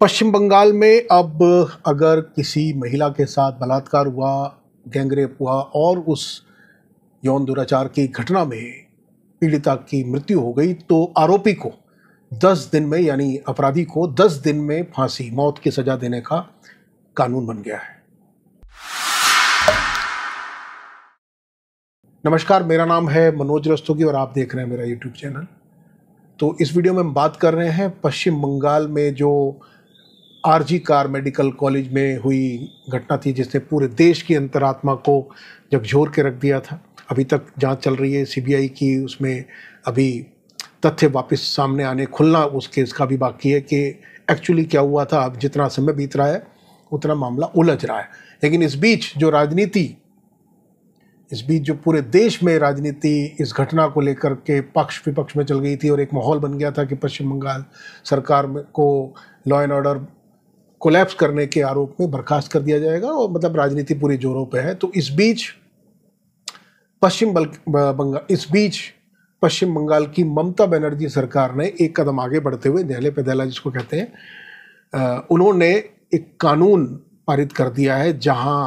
पश्चिम बंगाल में अब अगर किसी महिला के साथ बलात्कार हुआ गैंगरेप हुआ और उस यौन दुराचार की घटना में पीड़िता की मृत्यु हो गई तो आरोपी को दस दिन में यानी अपराधी को दस दिन में फांसी मौत की सजा देने का कानून बन गया है नमस्कार मेरा नाम है मनोज रस्तोगी और आप देख रहे हैं मेरा यूट्यूब चैनल तो इस वीडियो में हम बात कर रहे हैं पश्चिम बंगाल में जो आरजी कार मेडिकल कॉलेज में हुई घटना थी जिसने पूरे देश की अंतरात्मा को जब झोर के रख दिया था अभी तक जांच चल रही है सीबीआई की उसमें अभी तथ्य वापस सामने आने खुलना उस केस का भी बाकी है कि एक्चुअली क्या हुआ था अब जितना समय बीत रहा है उतना मामला उलझ रहा है लेकिन इस बीच जो राजनीति इस बीच जो पूरे देश में राजनीति इस घटना को लेकर के पक्ष विपक्ष में चल गई थी और एक माहौल बन गया था कि पश्चिम बंगाल सरकार को लॉ एंड ऑर्डर कोलैप्स करने के आरोप में बर्खास्त कर दिया जाएगा और मतलब राजनीति पूरी जोरों पर है तो इस बीच पश्चिम बंगाल इस बीच पश्चिम बंगाल की ममता बनर्जी सरकार ने एक कदम आगे बढ़ते हुए न्यायालय पैदाला जिसको कहते हैं उन्होंने एक कानून पारित कर दिया है जहां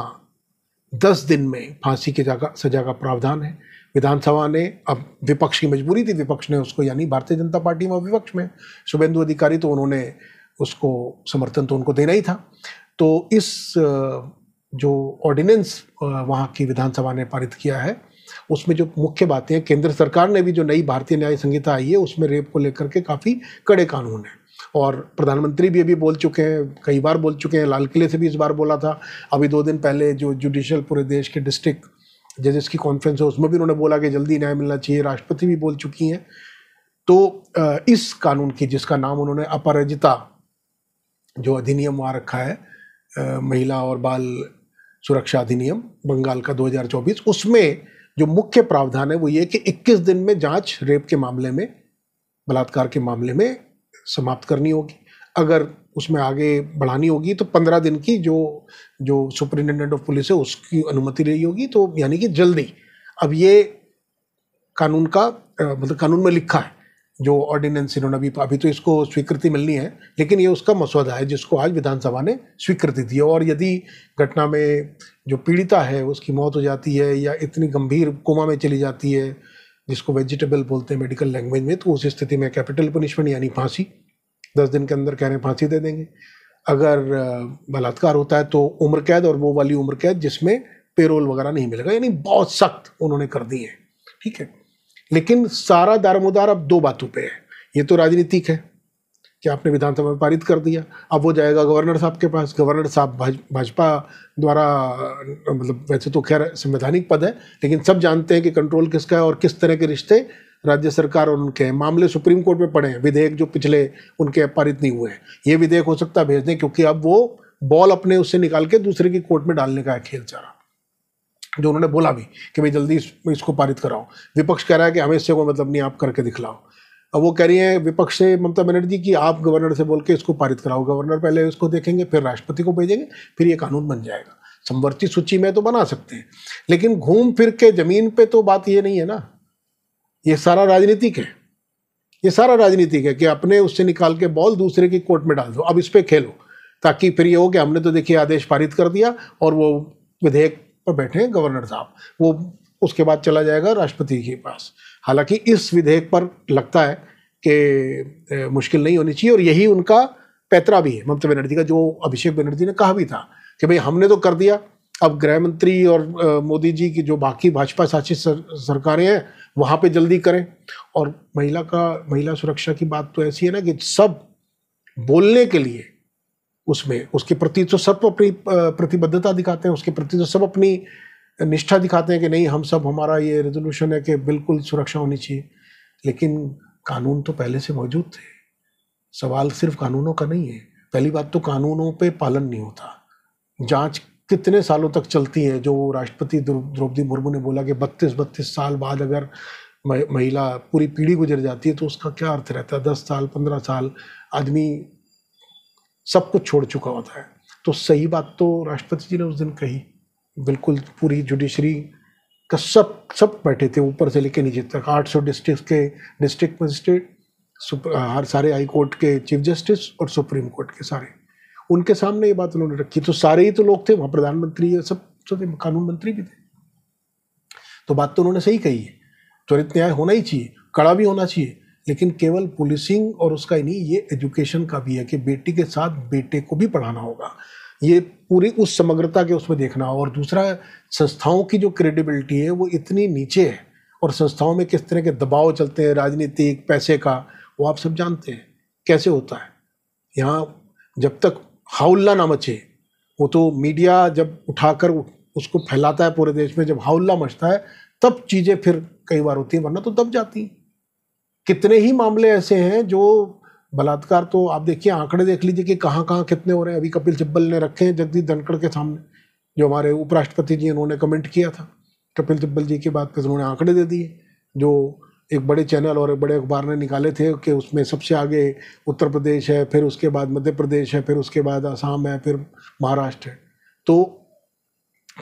दस दिन में फांसी की जगह सजा का प्रावधान है विधानसभा ने अब विपक्ष की मजबूरी थी विपक्ष ने उसको यानी भारतीय जनता पार्टी में विपक्ष में शुभेंदु अधिकारी तो उन्होंने उसको समर्थन तो उनको देना ही था तो इस जो ऑर्डिनेंस वहाँ की विधानसभा ने पारित किया है उसमें जो मुख्य बातें हैं केंद्र सरकार ने भी जो नई भारतीय न्याय संहिता आई है उसमें रेप को लेकर के काफ़ी कड़े कानून हैं और प्रधानमंत्री भी अभी बोल चुके हैं कई बार बोल चुके हैं लाल किले से भी इस बार बोला था अभी दो दिन पहले जो जुडिशल पूरे देश के डिस्ट्रिक्ट जजेस की कॉन्फ्रेंस है उसमें भी उन्होंने बोला कि जल्दी न्याय मिलना चाहिए राष्ट्रपति भी बोल चुकी हैं तो इस कानून की जिसका नाम उन्होंने अपराजिता जो अधिनियम वहाँ रखा है महिला और बाल सुरक्षा अधिनियम बंगाल का 2024 उसमें जो मुख्य प्रावधान है वो ये कि 21 दिन में जांच रेप के मामले में बलात्कार के मामले में समाप्त करनी होगी अगर उसमें आगे बढ़ानी होगी तो पंद्रह दिन की जो जो सुपरिटेंडेंट ऑफ पुलिस है उसकी अनुमति रही होगी तो यानी कि जल्दी अब ये कानून का मतलब कानून में लिखा है जो ऑर्डिनेंस इन्होंने अभी अभी तो इसको स्वीकृति मिलनी है लेकिन ये उसका मसौदा है जिसको आज विधानसभा ने स्वीकृति दी और यदि घटना में जो पीड़िता है उसकी मौत हो जाती है या इतनी गंभीर कोमा में चली जाती है जिसको वेजिटेबल बोलते हैं मेडिकल लैंग्वेज में तो उस स्थिति में कैपिटल पनिशमेंट यानी फांसी दस दिन के अंदर कह रहे हैं फांसी दे देंगे अगर बलात्कार होता है तो उम्र कैद और वो वाली उम्र कैद जिसमें पेरोल वगैरह नहीं मिलेगा यानी बहुत सख्त उन्होंने कर दी है ठीक है लेकिन सारा दारोमदार अब दो बातों पे है ये तो राजनीतिक है कि आपने विधानसभा में पारित कर दिया अब वो जाएगा गवर्नर साहब के पास गवर्नर साहब भाजपा द्वारा मतलब वैसे तो खैर संवैधानिक पद है लेकिन सब जानते हैं कि कंट्रोल किसका है और किस तरह के रिश्ते राज्य सरकार और उनके हैं मामले सुप्रीम कोर्ट में पड़े हैं विधेयक जो पिछले उनके पारित नहीं हुए हैं ये विधेयक हो सकता है दें क्योंकि अब वो बॉल अपने उससे निकाल के दूसरे की कोर्ट में डालने का है खेल चारा जो उन्होंने बोला भी कि भाई जल्दी इस, इसको पारित कराओ विपक्ष कह रहा है कि हमें इससे कोई मतलब नहीं आप करके दिखलाओ अब वो कह रही है विपक्ष से ममता बनर्जी की आप गवर्नर से बोल के इसको पारित कराओ गवर्नर पहले इसको देखेंगे फिर राष्ट्रपति को भेजेंगे फिर ये कानून बन जाएगा समवर्ती सूची में तो बना सकते हैं लेकिन घूम फिर के ज़मीन पे तो बात ये नहीं है ना ये सारा राजनीतिक है ये सारा राजनीतिक है कि अपने उससे निकाल के बॉल दूसरे की कोर्ट में डाल दो अब इस पर खेलो ताकि फिर ये हो कि हमने तो देखिए आदेश पारित कर दिया और वो विधेयक पर बैठे हैं गवर्नर साहब वो उसके बाद चला जाएगा राष्ट्रपति के पास हालांकि इस विधेयक पर लगता है कि मुश्किल नहीं होनी चाहिए और यही उनका पैतरा भी है ममता बनर्जी का जो अभिषेक बनर्जी ने कहा भी था कि भाई हमने तो कर दिया अब गृह मंत्री और मोदी जी की जो बाकी भाजपा शासित सर, सरकारें हैं वहाँ पे जल्दी करें और महिला का महिला सुरक्षा की बात तो ऐसी है ना कि सब बोलने के लिए उसमें उसके प्रति तो सब अपनी प्रतिबद्धता दिखाते हैं उसके प्रति तो सब अपनी निष्ठा दिखाते हैं कि नहीं हम सब हमारा ये रेजोल्यूशन है कि बिल्कुल सुरक्षा होनी चाहिए लेकिन कानून तो पहले से मौजूद थे सवाल सिर्फ कानूनों का नहीं है पहली बात तो कानूनों पे पालन नहीं होता जांच कितने सालों तक चलती है जो राष्ट्रपति द्रौपदी मुर्मू ने बोला कि बत्तीस बत्तीस साल बाद अगर महिला पूरी पीढ़ी गुजर जाती है तो उसका क्या अर्थ रहता है दस साल पंद्रह साल आदमी सब कुछ छोड़ चुका होता है तो सही बात तो राष्ट्रपति जी ने उस दिन कही बिल्कुल पूरी जुडिशरी का सब सब बैठे थे ऊपर से लेके नीचे तक आठ सौ डिस्ट्रिक्ट के डिस्ट्रिक्ट मजिस्ट्रेट हर सारे हाई कोर्ट के चीफ जस्टिस और सुप्रीम कोर्ट के सारे उनके सामने ये बात उन्होंने रखी तो सारे ही तो लोग थे वहाँ प्रधानमंत्री सब सब कानून मंत्री भी थे तो बात तो उन्होंने सही कही है त्वरित न्याय होना ही चाहिए कड़ा भी होना चाहिए लेकिन केवल पुलिसिंग और उसका ही नहीं ये एजुकेशन का भी है कि बेटी के साथ बेटे को भी पढ़ाना होगा ये पूरी उस समग्रता के उसमें देखना हो और दूसरा संस्थाओं की जो क्रेडिबिलिटी है वो इतनी नीचे है और संस्थाओं में किस तरह के दबाव चलते हैं राजनीतिक पैसे का वो आप सब जानते हैं कैसे होता है यहाँ जब तक हाउल्ला ना मचे वो तो मीडिया जब उठाकर उसको फैलाता है पूरे देश में जब हाउल्ला मचता है तब चीज़ें फिर कई बार होती हैं वरना तो दब जाती हैं कितने ही मामले ऐसे हैं जो बलात्कार तो आप देखिए आंकड़े देख लीजिए कि कहाँ कहाँ कितने हो रहे हैं अभी कपिल सिब्बल ने रखे हैं जगदीप धनखड़ के सामने जो हमारे उपराष्ट्रपति जी उन्होंने कमेंट किया था कपिल सिब्बल जी की बात पर उन्होंने आंकड़े दे दिए जो एक बड़े चैनल और एक बड़े अखबार ने निकाले थे कि उसमें सबसे आगे उत्तर प्रदेश है फिर उसके बाद मध्य प्रदेश है फिर उसके बाद आसाम है फिर महाराष्ट्र है तो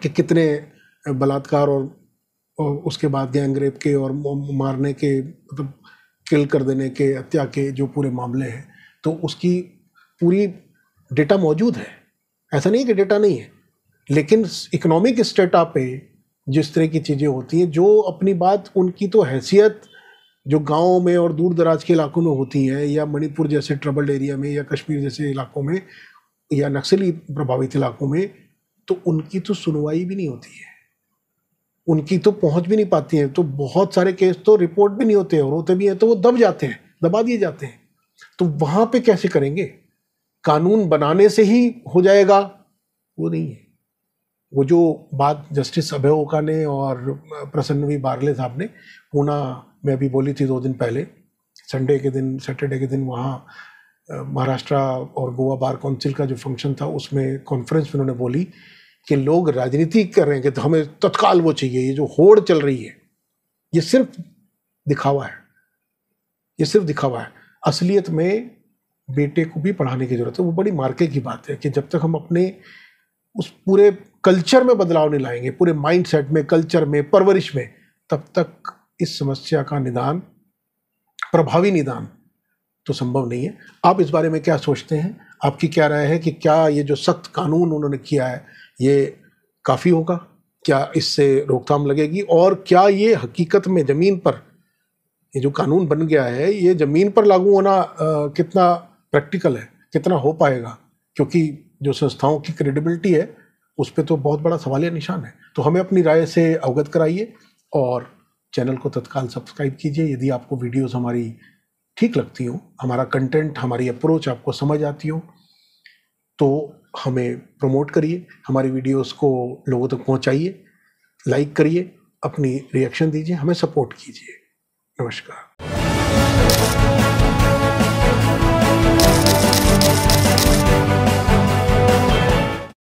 कि कितने बलात्कार और, और उसके बाद गैंगरेप के और मारने के मतलब तो किल कर देने के हत्या के जो पूरे मामले हैं तो उसकी पूरी डेटा मौजूद है ऐसा नहीं कि डेटा नहीं है लेकिन इकोनॉमिक स्टेटा पे जिस तरह की चीज़ें होती हैं जो अपनी बात उनकी तो हैसियत जो गाँव में और दूर दराज के इलाकों में होती हैं या मणिपुर जैसे ट्रबल्ड एरिया में या कश्मीर जैसे इलाकों में या नक्सली प्रभावित इलाकों में तो उनकी तो सुनवाई भी नहीं होती है उनकी तो पहुंच भी नहीं पाती है तो बहुत सारे केस तो रिपोर्ट भी नहीं होते हैं और होते भी हैं तो वो दब जाते हैं दबा दिए जाते हैं तो वहाँ पे कैसे करेंगे कानून बनाने से ही हो जाएगा वो नहीं है वो जो बात जस्टिस अभय ओका ने और प्रसन्न वी बारले साहब ने पूना में अभी बोली थी दो दिन पहले संडे के दिन सैटरडे के दिन वहाँ महाराष्ट्र और गोवा बार काउंसिल का जो फंक्शन था उसमें कॉन्फ्रेंस में उन्होंने बोली कि लोग राजनीति कर रहे हैं कि तो हमें तत्काल वो चाहिए ये जो होड़ चल रही है ये सिर्फ दिखावा है ये सिर्फ दिखावा है असलियत में बेटे को भी पढ़ाने की ज़रूरत है वो बड़ी मार्के की बात है कि जब तक हम अपने उस पूरे कल्चर में बदलाव नहीं लाएंगे पूरे माइंडसेट में कल्चर में परवरिश में तब तक इस समस्या का निदान प्रभावी निदान तो संभव नहीं है आप इस बारे में क्या सोचते हैं आपकी क्या राय है कि क्या ये जो सख्त कानून उन्होंने किया है ये काफ़ी होगा क्या इससे रोकथाम लगेगी और क्या ये हकीकत में ज़मीन पर ये जो कानून बन गया है ये ज़मीन पर लागू होना आ, कितना प्रैक्टिकल है कितना हो पाएगा क्योंकि जो संस्थाओं की क्रेडिबिलिटी है उस पर तो बहुत बड़ा या निशान है तो हमें अपनी राय से अवगत कराइए और चैनल को तत्काल सब्सक्राइब कीजिए यदि आपको वीडियोस हमारी ठीक लगती हो हमारा कंटेंट हमारी अप्रोच आपको समझ आती हो तो हमें प्रमोट करिए हमारी वीडियोस को लोगों तक पहुंचाइए लाइक करिए अपनी रिएक्शन दीजिए हमें सपोर्ट कीजिए नमस्कार